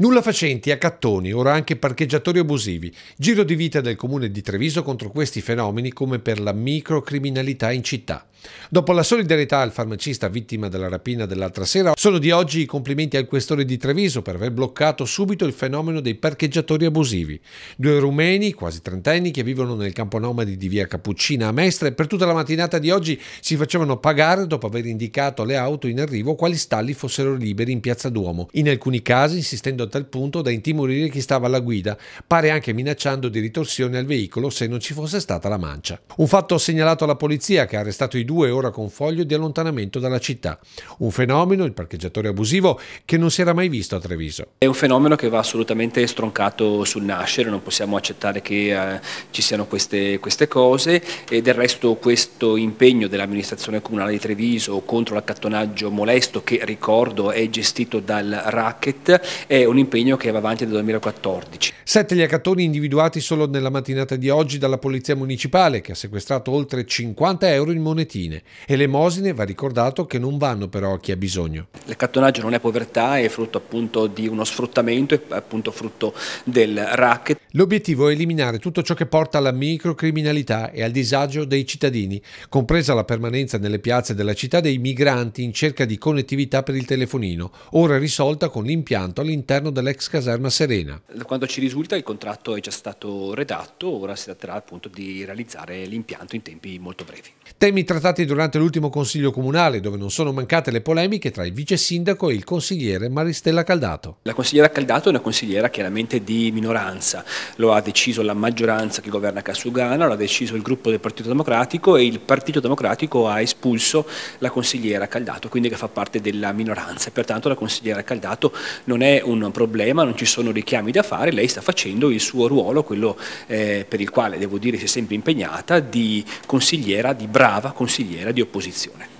Nulla facenti, accattoni, ora anche parcheggiatori abusivi. Giro di vita del comune di Treviso contro questi fenomeni come per la microcriminalità in città. Dopo la solidarietà al farmacista vittima della rapina dell'altra sera, sono di oggi i complimenti al questore di Treviso per aver bloccato subito il fenomeno dei parcheggiatori abusivi. Due rumeni, quasi trentenni, che vivono nel campo nomadi di via Cappuccina a Mestre, per tutta la mattinata di oggi si facevano pagare dopo aver indicato alle auto in arrivo quali stalli fossero liberi in piazza Duomo, in alcuni casi insistendo a tal punto da intimorire chi stava alla guida, pare anche minacciando di ritorsione al veicolo se non ci fosse stata la mancia. Un fatto segnalato alla polizia che ha arrestato i due ora con foglio di allontanamento dalla città. Un fenomeno, il parcheggiatore abusivo, che non si era mai visto a Treviso. È un fenomeno che va assolutamente stroncato sul nascere, non possiamo accettare che eh, ci siano queste, queste cose e del resto questo impegno dell'amministrazione comunale di Treviso contro l'accattonaggio molesto che ricordo è gestito dal racket è un impegno che va avanti dal 2014. Sette gli accattoni individuati solo nella mattinata di oggi dalla Polizia Municipale che ha sequestrato oltre 50 euro in monetine cestine. Elemosine va ricordato che non vanno però a chi ha bisogno. L'accattonaggio non è povertà, è frutto appunto di uno sfruttamento, è appunto frutto del racket. L'obiettivo è eliminare tutto ciò che porta alla microcriminalità e al disagio dei cittadini, compresa la permanenza nelle piazze della città dei migranti in cerca di connettività per il telefonino, ora risolta con l'impianto all'interno dell'ex caserma Serena. Da quanto ci risulta il contratto è già stato redatto, ora si tratterà appunto di realizzare l'impianto in tempi molto brevi. Temi trattati stati durante l'ultimo consiglio comunale, dove non sono mancate le polemiche tra il vice sindaco e il consigliere Maristella Caldato. La consigliera Caldato è una consigliera chiaramente di minoranza, lo ha deciso la maggioranza che governa Cassugana, lo ha deciso il gruppo del Partito Democratico e il Partito Democratico ha espulso la consigliera Caldato, quindi che fa parte della minoranza. Pertanto la consigliera Caldato non è un problema, non ci sono richiami da fare, lei sta facendo il suo ruolo, quello eh, per il quale devo dire si è sempre impegnata, di consigliera, di brava consigliera consigliera di opposizione.